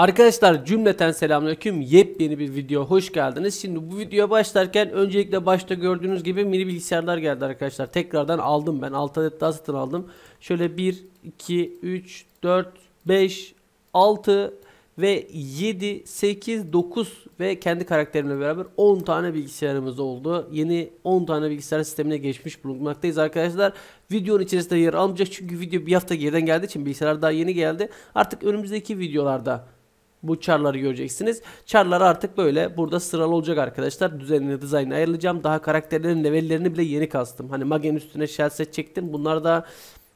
Arkadaşlar cümleten selamünaleyküm. Yepyeni bir video hoş geldiniz. Şimdi bu videoya başlarken öncelikle başta gördüğünüz gibi mini bilgisayarlar geldi arkadaşlar. Tekrardan aldım ben. 6 adet daha satın aldım. Şöyle 1 2 3 4 5 6 ve 7 8 9 ve kendi karakterimle beraber 10 tane bilgisayarımız oldu. Yeni 10 tane bilgisayar sistemine geçmiş bulunmaktayız arkadaşlar. Videonun içerisinde yer almayacak çünkü video bir hafta geriden geldiği için bilgisayar daha yeni geldi. Artık önümüzdeki videolarda bu çarları göreceksiniz. Çarlar artık böyle burada sıralı olacak arkadaşlar. Düzenini, dizaynını ayarlayacağım. Daha karakterlerin levellerini bile yeni kastım. Hani Magen üstüne shell set çektim. Bunlar da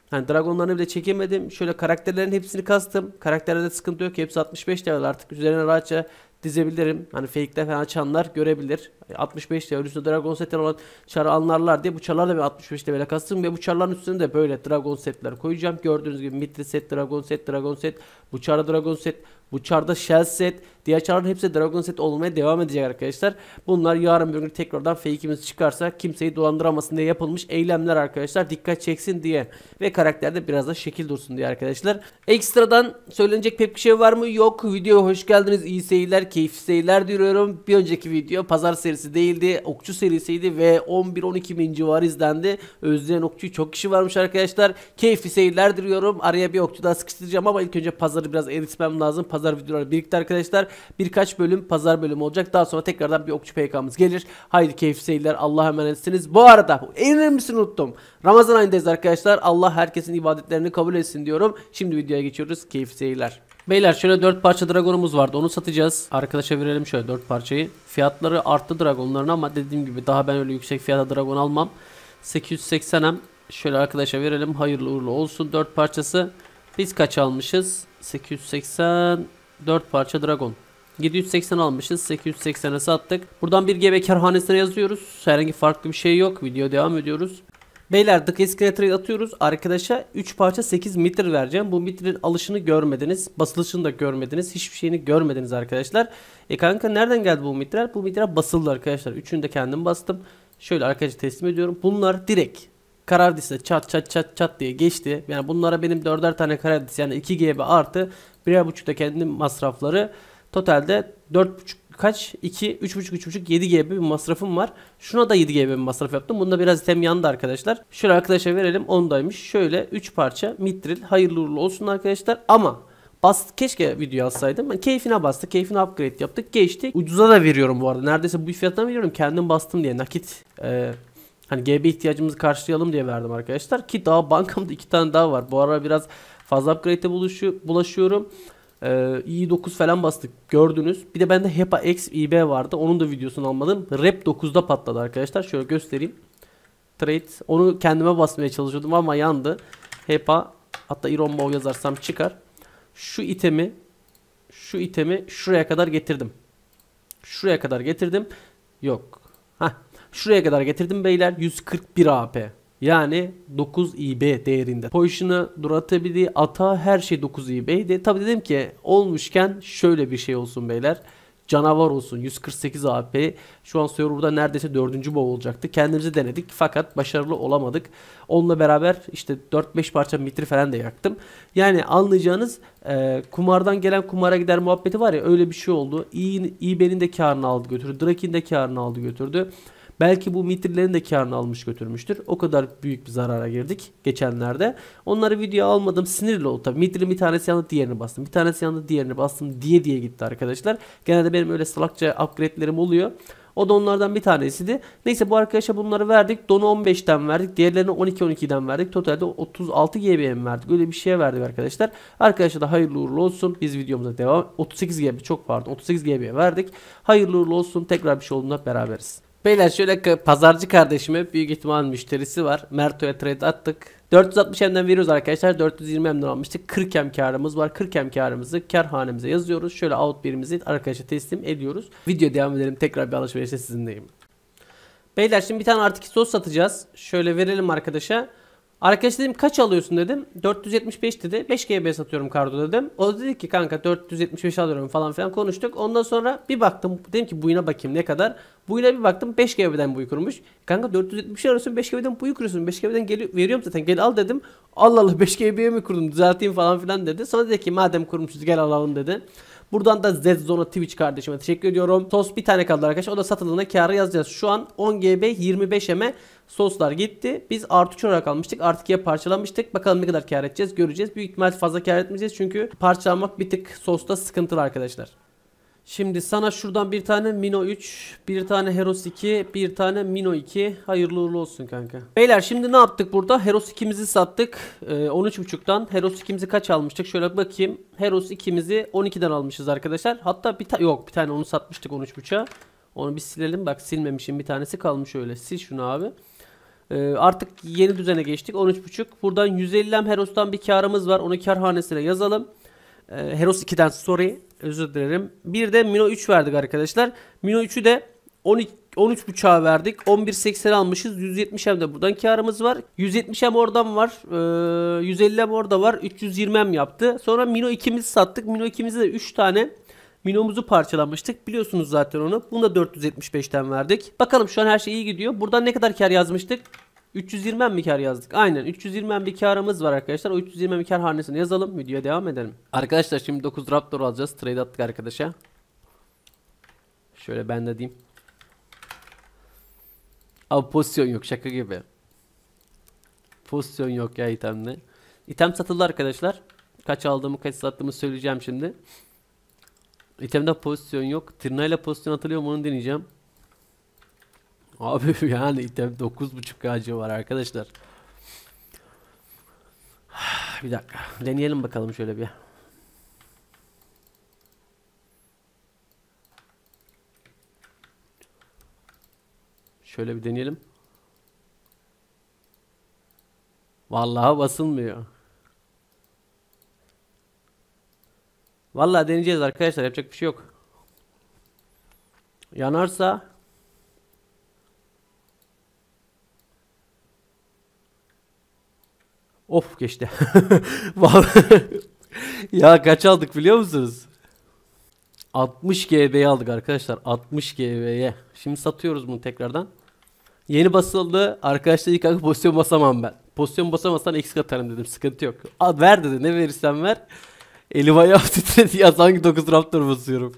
hani dragonlarını bile çekemedim. Şöyle karakterlerin hepsini kastım. Karakterlerde sıkıntı yok. Hepsi 65 level artık. Üzerine rahatça dizebilirim. Hani fake'de falan açanlar görebilir. 65 TL üstünde Dragon setler olan çarı anlarlar diye bu da bir 65 TL kastım ve bu çarların üstüne de böyle Dragon setler koyacağım. Gördüğünüz gibi Mitri set, Dragon set, Dragon set, bu çarda Dragon set, bu çarda Shell set, diğer çarların hepsi Dragon set olmaya devam edecek arkadaşlar. Bunlar yarın bir gün tekrardan fake'imiz çıkarsa kimseyi dolandıramasın diye yapılmış eylemler arkadaşlar. Dikkat çeksin diye ve karakterde biraz da şekil dursun diye arkadaşlar. Ekstradan söylenecek pek bir şey var mı? Yok. Videoya hoş geldiniz. İyi seyirler, keyifli seyirler diyorum. Bir önceki video pazar serisi serisi değildi. Okçu serisiydi ve 11-12 bin civarı izlendi. Özleyen okçu çok kişi varmış arkadaşlar. Keyifli seyirler diliyorum. Araya bir Okçu daha sıkıştıracağım ama ilk önce pazarı biraz eritmem lazım. Pazar videoları birikti arkadaşlar. Birkaç bölüm pazar bölümü olacak. Daha sonra tekrardan bir Okçu PK'mız gelir. Haydi keyifli seyirler. Allah'a emanetsiniz. Bu arada en misin unuttum. Ramazan ayındayız arkadaşlar. Allah herkesin ibadetlerini kabul etsin diyorum. Şimdi videoya geçiyoruz. Keyifli seyirler. Beyler şöyle 4 parça dragonumuz vardı. Onu satacağız. Arkadaşa verelim şöyle 4 parçayı. Fiyatları arttı dragonların ama dediğim gibi daha ben öyle yüksek fiyata dragon almam. 880'em. Şöyle arkadaşa verelim. Hayırlı uğurlu olsun. 4 parçası. Biz kaç almışız? 880 4 parça dragon. 780 almışız. 880'e sattık. Buradan bir gebe kerhanesine yazıyoruz. Herhangi farklı bir şey yok. Video devam ediyoruz. Beyler The Keskin'e atıyoruz. Arkadaşa 3 parça 8 mitir vereceğim. Bu mitrin alışını görmediniz. Basılışını da görmediniz. Hiçbir şeyini görmediniz arkadaşlar. E kanka nereden geldi bu mitrer? Bu mitrer basıldı arkadaşlar. Üçünü de kendim bastım. Şöyle arkadaşa teslim ediyorum. Bunlar direkt karardisle çat çat çat çat diye geçti. Yani bunlara benim 4'er tane karardis yani 2 GB artı 1.5'da kendim masrafları. Totalde 4.5 kaç? 2, 3.5, 3.5, 7 GB bir masrafım var. Şuna da 7 GB bir masraf yaptım. Bunda biraz item yandı arkadaşlar. Şöyle arkadaşa verelim ondaymış. Şöyle 3 parça mitril. Hayırlı uğurlu olsun arkadaşlar. Ama Bast, keşke video alsaydım. Ben keyfine bastı. Keyfine upgrade yaptık. Geçti. Ucuza da veriyorum bu arada. Neredeyse bu fiyattan veriyorum. Kendim bastım diye. Nakit. E, hani GB ihtiyacımızı karşılayalım diye verdim arkadaşlar. Ki daha bankamda iki tane daha var. Bu ara biraz fazla upgrade'e bulaşıyorum. Ee, i9 falan bastık gördünüz. Bir de bende HEPA X IB vardı. Onun da videosunu almadım. Rep 9'da patladı arkadaşlar. Şöyle göstereyim. Trade. Onu kendime basmaya çalışıyordum ama yandı. HEPA hatta Iron Bow yazarsam çıkar. Şu itemi şu itemi şuraya kadar getirdim. Şuraya kadar getirdim. Yok. Hah. Şuraya kadar getirdim beyler. 141 AP. Yani 9 IB değerinde. Position'ı duratability, ata her şey 9 IB'ydi. Tabi dedim ki olmuşken şöyle bir şey olsun beyler. Canavar olsun 148 AP. Şu an burada neredeyse 4. bow olacaktı. Kendimizi denedik fakat başarılı olamadık. Onunla beraber işte 4-5 parça mitri falan da yaktım. Yani anlayacağınız e, kumardan gelen kumara gider muhabbeti var ya öyle bir şey oldu. İB'nin de karını aldı götürdü. Drake'in de karını aldı götürdü. Belki bu mitrillerin de karını almış götürmüştür. O kadar büyük bir zarara girdik geçenlerde. Onları video almadım sinirli oldu tabii. Mitrilin bir tanesi yandı diğerini bastım. Bir tanesi yandı diğerini bastım diye diye gitti arkadaşlar. Genelde benim öyle salakça upgrade'lerim oluyor. O da onlardan bir tanesiydi. Neyse bu arkadaşa bunları verdik. Donu 15'ten verdik. Diğerlerini 12-12'den verdik. Totalde 36 GB'ye verdik? Öyle bir şeye verdik arkadaşlar. Arkadaşa da hayırlı uğurlu olsun. Biz videomuza devam. 38 GB çok pardon. 38 GB'ye verdik. Hayırlı uğurlu olsun. Tekrar bir şey olduğunda beraberiz. Beyler şöyle pazarcı kardeşime büyük ihtimal müşterisi var. Merto'ya trade attık. 460 M'den veriyoruz arkadaşlar. 420 M'den almıştık. 40 M karımız var. 40 M karımızı kar yazıyoruz. Şöyle out birimizi arkadaşa teslim ediyoruz. Video devam edelim. Tekrar bir alışverişte sizinleyim. Beyler şimdi bir tane artık sos satacağız. Şöyle verelim arkadaşa. Arkadaş dedim kaç alıyorsun dedim. 475 dedi. 5 GB satıyorum kardo dedim. O dedi ki kanka 475 alıyorum falan filan konuştuk. Ondan sonra bir baktım. Dedim ki buyuna bakayım ne kadar. Buyuna bir baktım 5 GB'den buyu kurmuş. Kanka 470 arıyorsun 5 GB'den buyu kuruyorsun. 5 GB'den gel veriyorum zaten gel al dedim. Allah Allah 5 GB'ye mi kurdum düzelteyim falan filan dedi. Sonra dedi ki madem kurmuşuz gel alalım dedi. Buradan da Zona Twitch kardeşime teşekkür ediyorum. Sos bir tane kaldı arkadaşlar. O da satıldığında karı yazacağız. Şu an 10 GB 25 M Soslar gitti. Biz artı 3 olarak almıştık. Artık ya parçalanmıştık. Bakalım ne kadar kar edeceğiz göreceğiz. Büyük ihtimal fazla kar etmeyeceğiz. Çünkü parçalanmak bir tık sosta sıkıntılı arkadaşlar. Şimdi sana şuradan bir tane Mino 3, bir tane Heros 2, bir tane Mino 2. Hayırlı uğurlu olsun kanka. Beyler şimdi ne yaptık burada? Heros 2'mizi sattık. Ee, 13.5'tan. Heros 2'mizi kaç almıştık? Şöyle bakayım. Heros 2'mizi 12'den almışız arkadaşlar. Hatta bir tane yok bir tane onu satmıştık 13.5'a. Onu bir silelim. Bak silmemişim bir tanesi kalmış öyle. Sil şunu abi. Ee, artık yeni düzene geçtik. 13.5. Buradan 150 lem Heros'tan bir karımız var. Onu karhanesine yazalım. Ee, Heros 2'den sorry. Özür dilerim. Bir de Mino 3 verdik arkadaşlar. Mino 3'ü de 12 13.5'a verdik. 11.80 almışız. 170 hem de buradan karımız var. 170 hem oradan var. 150 ee, hem orada var. 320 hem yaptı. Sonra Mino 2'mizi sattık. Mino 2'mizi de 3 tane Minomuzu parçalamıştık. Biliyorsunuz zaten onu. Bunu da 475'ten verdik. Bakalım şu an her şey iyi gidiyor. Buradan ne kadar kar yazmıştık? 320 mi kar yazdık? Aynen 320 bir karımız var arkadaşlar. O 320 kar hanesini yazalım. Videoya devam edelim. Arkadaşlar şimdi 9 Raptor alacağız. Trade attık arkadaşa. Şöyle ben de diyeyim. Abi pozisyon yok şaka gibi. Pozisyon yok ya itemde. İtem satıldı arkadaşlar. Kaç aldığımı kaç sattığımı söyleyeceğim şimdi. İtemde pozisyon yok. Tırnayla pozisyon atılıyor mu onu deneyeceğim. Abi yani item 9.5 acı var arkadaşlar. Bir dakika. Deneyelim bakalım şöyle bir. Şöyle bir deneyelim. Vallahi basılmıyor. Valla deneyeceğiz arkadaşlar. Yapacak bir şey yok. Yanarsa Of geçti. Vallahi ya kaç aldık biliyor musunuz? 60 GB'ye aldık arkadaşlar. 60 GB'ye. Şimdi satıyoruz bunu tekrardan. Yeni basıldı. Arkadaşlar ilk kanka pozisyon basamam ben. Pozisyon basamazsan eksik atarım dedim. Sıkıntı yok. ver dedi. Ne verirsen ver. Elim ayağım titredi ya sanki 9 Raptor basıyorum.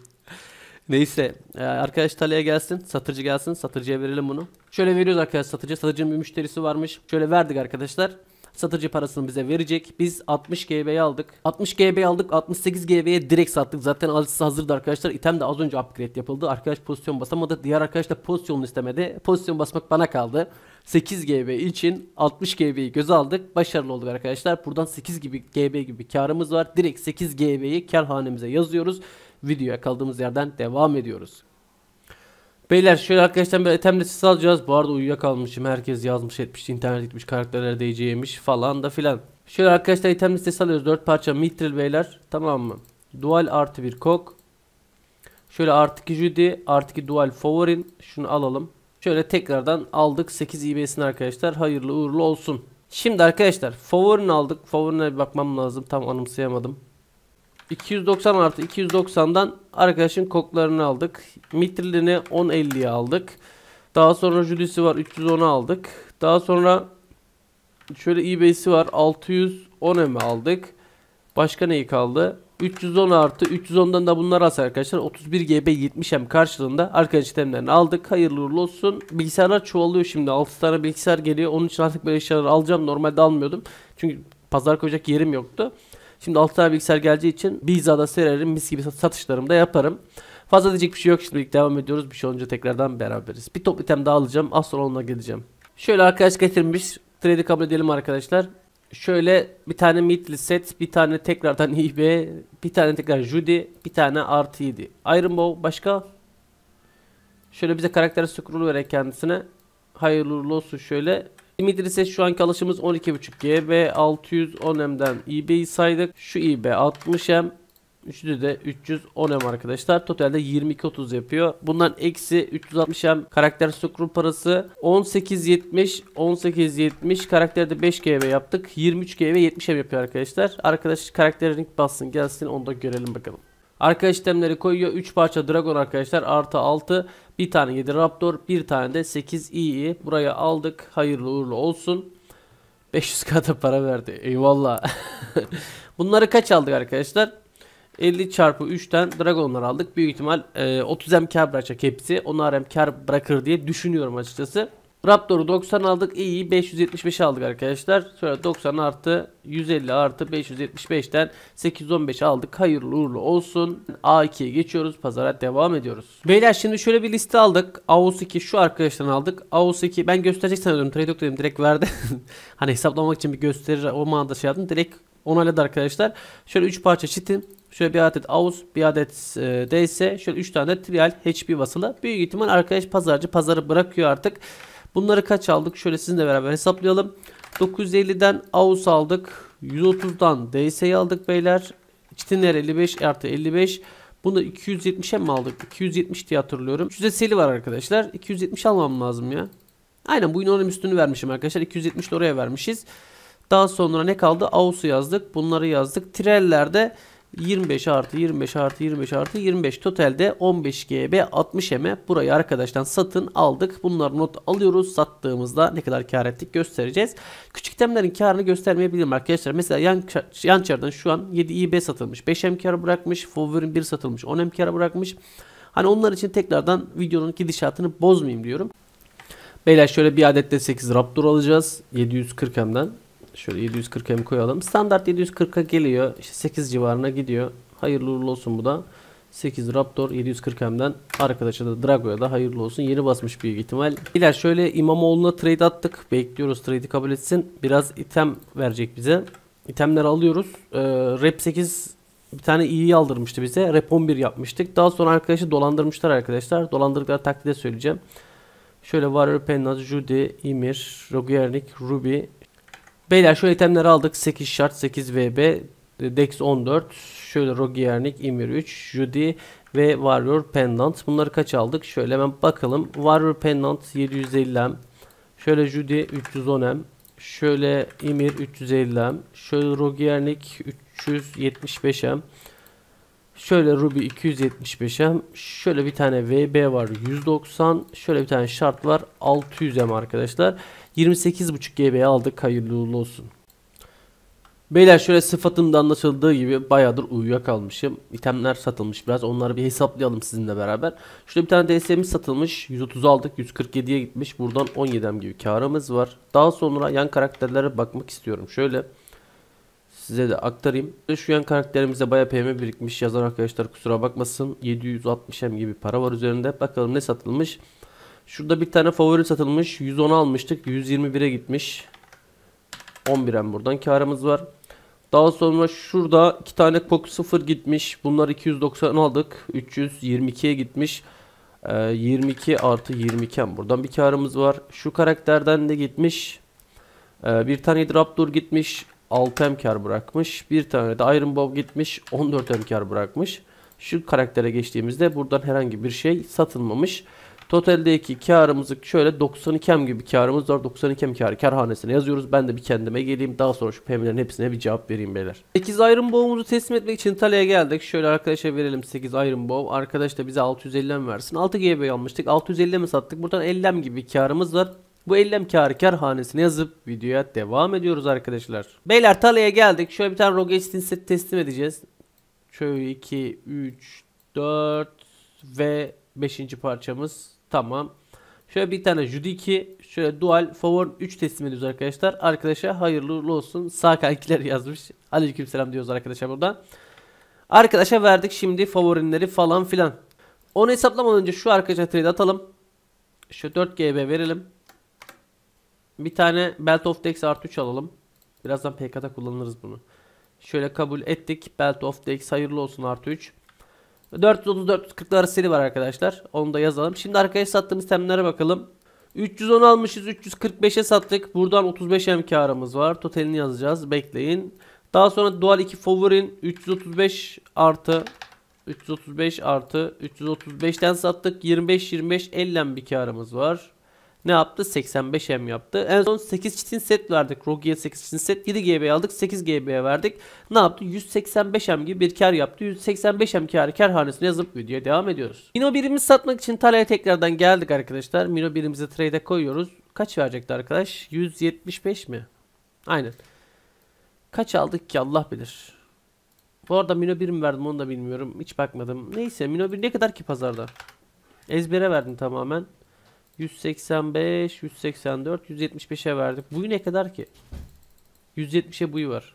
Neyse e, arkadaş Talia gelsin satıcı gelsin satıcıya verelim bunu. Şöyle veriyoruz arkadaşlar satıcı satıcının bir müşterisi varmış. Şöyle verdik arkadaşlar. Satıcı parasını bize verecek. Biz 60 GB aldık. 60 GB aldık. 68 GB'ye direkt sattık. Zaten alıcısı hazırdı arkadaşlar. İtem de az önce upgrade yapıldı. Arkadaş pozisyon basamadı. Diğer arkadaş da pozisyonunu istemedi. Pozisyon basmak bana kaldı. 8 GB için 60 GB'yi göze aldık. Başarılı olduk arkadaşlar. Buradan 8 gibi GB gibi karımız var. Direkt 8 GB'yi kar hanemize yazıyoruz. Videoya kaldığımız yerden devam ediyoruz. Beyler şöyle arkadaşlar bir etemle siz alacağız. Bu arada uyuyakalmışım. Herkes yazmış etmiş. internet gitmiş. Karakterler DC falan da filan. Şöyle arkadaşlar item listesi alıyoruz. 4 parça mitril beyler. Tamam mı? Dual artı bir kok. Şöyle artı 2 Judy. Artı 2 dual favorin. Şunu alalım. Şöyle tekrardan aldık 8 IB'sini arkadaşlar. Hayırlı uğurlu olsun. Şimdi arkadaşlar favorini aldık. Favorine bakmam lazım. Tam anımsayamadım. 290 artı 290'dan arkadaşın koklarını aldık. Mitrilini 10.50'ye aldık. Daha sonra judisi var 310'a aldık. Daha sonra şöyle ebay'si var 610 mi aldık. Başka neyi kaldı? 310 artı 310'dan da bunlar az arkadaşlar. 31 GB 70M karşılığında arkadaş işlemlerini aldık. Hayırlı uğurlu olsun. Bilgisayarlar çoğalıyor şimdi. 6 tane bilgisayar geliyor. Onun için artık böyle şeyler alacağım. Normalde almıyordum. Çünkü pazar koyacak yerim yoktu. Şimdi 6 tane bilgisayar geleceği için bir hizada sererim mis gibi satışlarımı da yaparım. Fazla diyecek bir şey yok şimdi. devam ediyoruz. Bir şey olunca tekrardan beraberiz. Bir top item daha alacağım. Az sonra onunla geleceğim. Şöyle arkadaş getirmiş. Trade'i kabul edelim arkadaşlar. Şöyle bir tane Midli set, bir tane tekrardan Ibe, bir tane tekrar Judy, bir tane RTD. Iron Bow başka? Şöyle bize karakter scroll veren kendisine. Hayırlı olsun şöyle. Limiter ise şu anki alışımız 12.5G ve 610M'den IB'yi e saydık. Şu IB e 60M. Üçlü de 310M arkadaşlar. Totalde 22.30 yapıyor. Bundan eksi 360M karakter sukru parası. 18.70 18.70 karakterde 5GB yaptık. 23GB 70M yapıyor arkadaşlar. Arkadaş karakter link bassın gelsin onu da görelim bakalım. Arkadaş işlemleri koyuyor. 3 parça Dragon arkadaşlar. Artı 6. Bir tane 7 Raptor. Bir tane de 8 iyi. Buraya aldık. Hayırlı uğurlu olsun. 500 kata para verdi. Eyvallah. Bunları kaç aldık arkadaşlar? 50 çarpı 3'ten Dragon'lar aldık. Büyük ihtimal e, 30 M kar bırakacak hepsi. 10 M kar bırakır diye düşünüyorum açıkçası. Raptor'u 90 aldık. iyi 575 aldık arkadaşlar. Sonra 90 artı 150 artı 575'ten 815 aldık. Hayırlı uğurlu olsun. A2'ye geçiyoruz. Pazara devam ediyoruz. Beyler şimdi şöyle bir liste aldık. AOS 2 şu arkadaştan aldık. AOS 2 ben gösterecek sanıyordum. Trade yok dedim. Direkt verdi. hani hesaplamak için bir gösterir. O manada şey yaptım. Direkt onayladı arkadaşlar. Şöyle 3 parça çitim. Şöyle bir adet AUS, bir adet e, DS, şöyle 3 tane de trial HP basılı. Büyük ihtimal arkadaş pazarcı pazarı bırakıyor artık. Bunları kaç aldık? Şöyle sizinle beraber hesaplayalım. 950'den AUS aldık. 130'dan DS'yi aldık beyler. Çitiner 55 artı 55. Bunu 270'e mi aldık? 270 diye hatırlıyorum. Yüzdeseli var arkadaşlar. 270 almam lazım ya. Aynen bu inanın üstünü vermişim arkadaşlar. 270 oraya vermişiz. Daha sonra ne kaldı? Aus'u yazdık. Bunları yazdık. Trellerde 25 artı 25 artı 25 artı 25 totalde 15 GB 60 M burayı arkadaşlar satın aldık. Bunları not alıyoruz. Sattığımızda ne kadar kar ettik göstereceğiz. Küçük itemlerin karını göstermeyebilirim arkadaşlar. Mesela yan, yan çardan şu an 7 IB satılmış. 5 M kar bırakmış. Favorim 1 satılmış. 10 M kar bırakmış. Hani onlar için tekrardan videonun gidişatını bozmayayım diyorum. Beyler şöyle bir adet de 8 Raptor alacağız. 740 M'den. Şöyle 740M koyalım. Standart 740'a geliyor. İşte 8 civarına gidiyor. Hayırlı uğurlu olsun bu da. 8 Raptor 740M'den arkadaşa da Drago'ya da hayırlı olsun. Yeni basmış büyük ihtimal. İler şöyle İmamoğlu'na trade attık. Bekliyoruz trade'i kabul etsin. Biraz item verecek bize. İtemleri alıyoruz. Ee, rap 8 bir tane iyi aldırmıştı bize. Rap 11 yapmıştık. Daha sonra arkadaşı dolandırmışlar arkadaşlar. Dolandırdıkları takdirde söyleyeceğim. Şöyle Warrior Pennaz, Judy, Ymir, Rogiernik, Ruby, Beyler şu itemleri aldık. 8 şart, 8 VB, Dex 14, şöyle Rogiernik, Emir 3, Judy ve Warrior Pendant. Bunları kaç aldık? Şöyle hemen bakalım. Warrior Pendant 750M. Şöyle Judy 310M. Şöyle Emir 350M. Şöyle Rogiernik 375M. Şöyle Ruby 275M. Şöyle bir tane VB var 190. Şöyle bir tane şart var 600M arkadaşlar. 28.5 GB'ye aldık. Hayırlı uğurlu olsun. Beyler şöyle sıfatımda anlaşıldığı gibi bayağıdır uyuyakalmışım. İtemler satılmış biraz. Onları bir hesaplayalım sizinle beraber. Şurada bir tane DS'miz satılmış. 130 aldık. 147'ye gitmiş. Buradan 17'm gibi karımız var. Daha sonra yan karakterlere bakmak istiyorum. Şöyle size de aktarayım. Şu yan karakterimize bayağı PM birikmiş. Yazar arkadaşlar kusura bakmasın. 760M gibi para var üzerinde. Bakalım ne satılmış. Şurada bir tane favori satılmış. 110 almıştık. 121'e gitmiş. 11'en buradan karımız var. Daha sonra şurada iki tane kok 0 gitmiş. Bunlar 290 aldık. 322'ye gitmiş. E, ee, 22 artı 22'en buradan bir karımız var. Şu karakterden de gitmiş. E, bir tane Raptor gitmiş. 6 hem kar bırakmış. Bir tane de Iron Bob gitmiş. 14 hem kar bırakmış. Şu karaktere geçtiğimizde buradan herhangi bir şey satılmamış. Totaldeki karımızı şöyle 92 hem gibi karımız var. 92 hem karı karhanesine yazıyoruz. Ben de bir kendime geleyim. Daha sonra şu PM'lerin hepsine bir cevap vereyim beyler. 8 ayrım boğumuzu teslim etmek için Talya'ya geldik. Şöyle arkadaşa verelim 8 ayrım boğum. Arkadaş da bize 650 mi versin? 6 GB almıştık. 650 mi sattık? Buradan 50 gibi karımız var. Bu ellem kârı kerhanesini yazıp videoya devam ediyoruz arkadaşlar. Beyler Talya'ya geldik. Şöyle bir tane Rogestin set teslim edeceğiz. Şöyle 2, 3, 4 ve 5. parçamız. Tamam. Şöyle bir tane Judiki şöyle dual favor 3 teslim ediyoruz arkadaşlar. Arkadaşa hayırlı olsun. Sağ kankiler yazmış. selam diyoruz arkadaşa buradan. Arkadaşa verdik şimdi favorinleri falan filan. Onu hesaplamadan önce şu arkadaşa trade atalım. Şu 4 GB verelim. Bir tane Belt of Dex artı 3 alalım. Birazdan PK'da kullanırız bunu. Şöyle kabul ettik. Belt of Dex hayırlı olsun artı 3. 430-440 seri var arkadaşlar. Onu da yazalım. Şimdi arkaya sattığımız temlere bakalım. 310 almışız. 345'e sattık. Buradan 35 M karımız var. Totalini yazacağız. Bekleyin. Daha sonra Dual 2 Favorin 335 artı 335 artı 335'ten sattık. 25-25 50 bir karımız var ne yaptı? 85M yaptı. En son 8 çitin set verdik. Rogue'ye 8 çitin set. 7 GB aldık. 8 GB'ye verdik. Ne yaptı? 185M gibi bir kar yaptı. 185M karı kar hanesine yazıp videoya devam ediyoruz. Mino birimiz satmak için Tala'ya tekrardan geldik arkadaşlar. Mino birimizi trade'e koyuyoruz. Kaç verecekti arkadaş? 175 mi? Aynen. Kaç aldık ki Allah bilir. Bu arada Mino 1 mi verdim onu da bilmiyorum. Hiç bakmadım. Neyse Mino 1 ne kadar ki pazarda? Ezbere verdim tamamen. 185, 184, 175'e verdik. Buyu ne kadar ki? 170'e buyu var.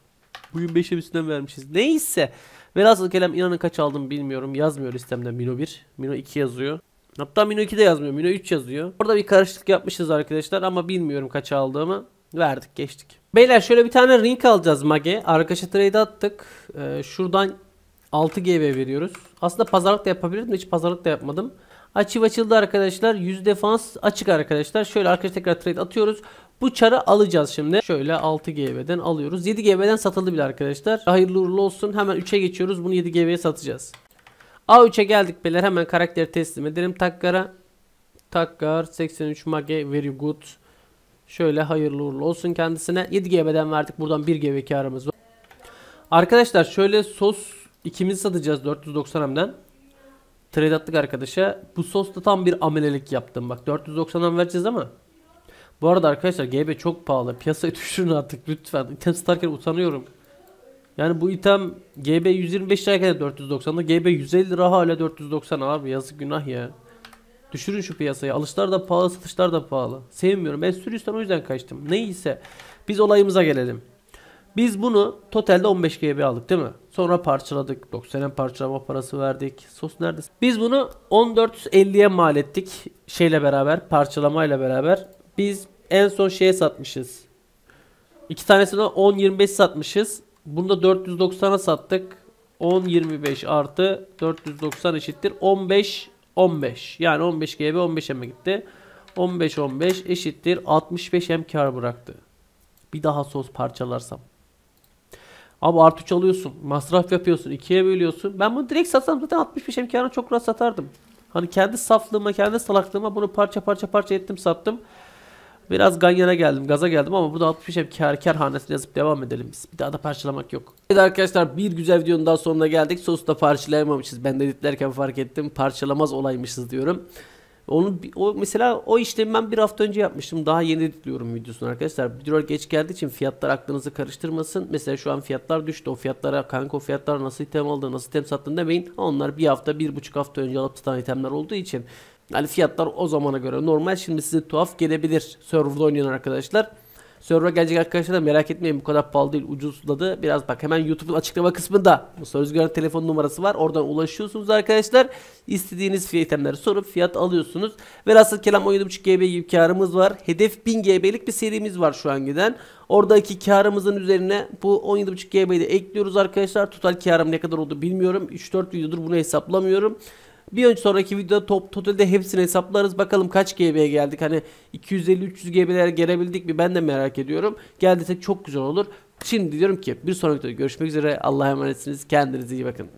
Buyun 5'e üstünden vermişiz. Neyse. Velhasıl kelam inanın kaç aldım bilmiyorum. Yazmıyor listemde Mino 1. Mino 2 yazıyor. Hatta Mino 2 de yazmıyor. Mino 3 yazıyor. Orada bir karışıklık yapmışız arkadaşlar ama bilmiyorum kaç aldığımı. Verdik geçtik. Beyler şöyle bir tane ring alacağız Mage. Arkadaşa trade attık. Ee, şuradan 6 GB veriyoruz. Aslında pazarlık da yapabilirdim. Hiç pazarlık da yapmadım. Açıv açıldı arkadaşlar. Yüz defans açık arkadaşlar. Şöyle arkadaşlar tekrar trade atıyoruz. Bu çarı alacağız şimdi. Şöyle 6 GB'den alıyoruz. 7 GB'den satıldı bile arkadaşlar. Hayırlı uğurlu olsun. Hemen 3'e geçiyoruz. Bunu 7 GB'ye satacağız. A3'e geldik beyler. Hemen karakter teslim ederim Takkar'a. Takkar 83 mage very good. Şöyle hayırlı uğurlu olsun kendisine. 7 GB'den verdik. Buradan 1 GB karımız var. Arkadaşlar şöyle sos ikimiz satacağız 490 hemden trade attık arkadaşa. Bu sosta tam bir amelelik yaptım. Bak 490'dan vereceğiz ama. Bu arada arkadaşlar GB çok pahalı. Piyasayı düşürün artık lütfen. İtem satarken utanıyorum. Yani bu item GB 125 lirayken 490'da GB 150 lira hala 490 abi yazık günah ya. Düşürün şu piyasayı. Alışlar da pahalı satışlar da pahalı. Sevmiyorum. Ben sürüsten o yüzden kaçtım. Neyse biz olayımıza gelelim. Biz bunu totalde 15 GB aldık değil mi? Sonra parçaladık. 90'a parçalama parası verdik. Sos nerede? Biz bunu 1450'ye mal ettik. Şeyle beraber, parçalamayla beraber. Biz en son şeye satmışız. İki tanesini 10-25 satmışız. Bunu da 490'a sattık. 10-25 artı 490 eşittir. 15 15. Yani 15 GB 15 mi gitti? 15 15 eşittir. 65 hem kar bıraktı. Bir daha sos parçalarsam. Abi artı 3 alıyorsun. Masraf yapıyorsun. ikiye bölüyorsun. Ben bunu direkt satsam zaten 65 imkanı çok rahat satardım. Hani kendi saflığıma, kendi salaklığıma bunu parça parça parça ettim sattım. Biraz ganyana geldim, gaza geldim ama burada 60 hep kar kar hanesine yazıp devam edelim biz. Bir daha da parçalamak yok. Evet arkadaşlar bir güzel videonun daha sonuna geldik. Sosu da parçalayamamışız. Ben de editlerken fark ettim. Parçalamaz olaymışız diyorum. Onu o mesela o işlemi ben bir hafta önce yapmıştım. Daha yeni editliyorum videosunu arkadaşlar. Drol geç geldiği için fiyatlar aklınızı karıştırmasın. Mesela şu an fiyatlar düştü. O fiyatlara kanka o fiyatlar nasıl item aldı, nasıl item sattın demeyin. Onlar bir hafta, bir buçuk hafta önce alıp satan itemler olduğu için. Yani fiyatlar o zamana göre normal. Şimdi size tuhaf gelebilir serverda oynayan arkadaşlar. Server'a gelecek arkadaşlar da merak etmeyin bu kadar pahalı değil ucuzladı. Biraz bak hemen YouTube'un açıklama kısmında Sözgör'ün telefon numarası var. Oradan ulaşıyorsunuz arkadaşlar. İstediğiniz fiyatları sorup fiyat alıyorsunuz. Ve asıl kelam 17.5 GB gibi karımız var. Hedef 1000 GB'lik bir serimiz var şu an giden. Oradaki karımızın üzerine bu 17.5 GB'yi de ekliyoruz arkadaşlar. Total karım ne kadar oldu bilmiyorum. 3-4 videodur bunu hesaplamıyorum. Bir sonraki videoda top totalde hepsini hesaplarız. Bakalım kaç GB'ye geldik. Hani 250-300 GB'lere gelebildik mi? Ben de merak ediyorum. Geldiysek çok güzel olur. Şimdi diyorum ki bir sonraki videoda görüşmek üzere. Allah'a emanetsiniz. Kendinize iyi bakın.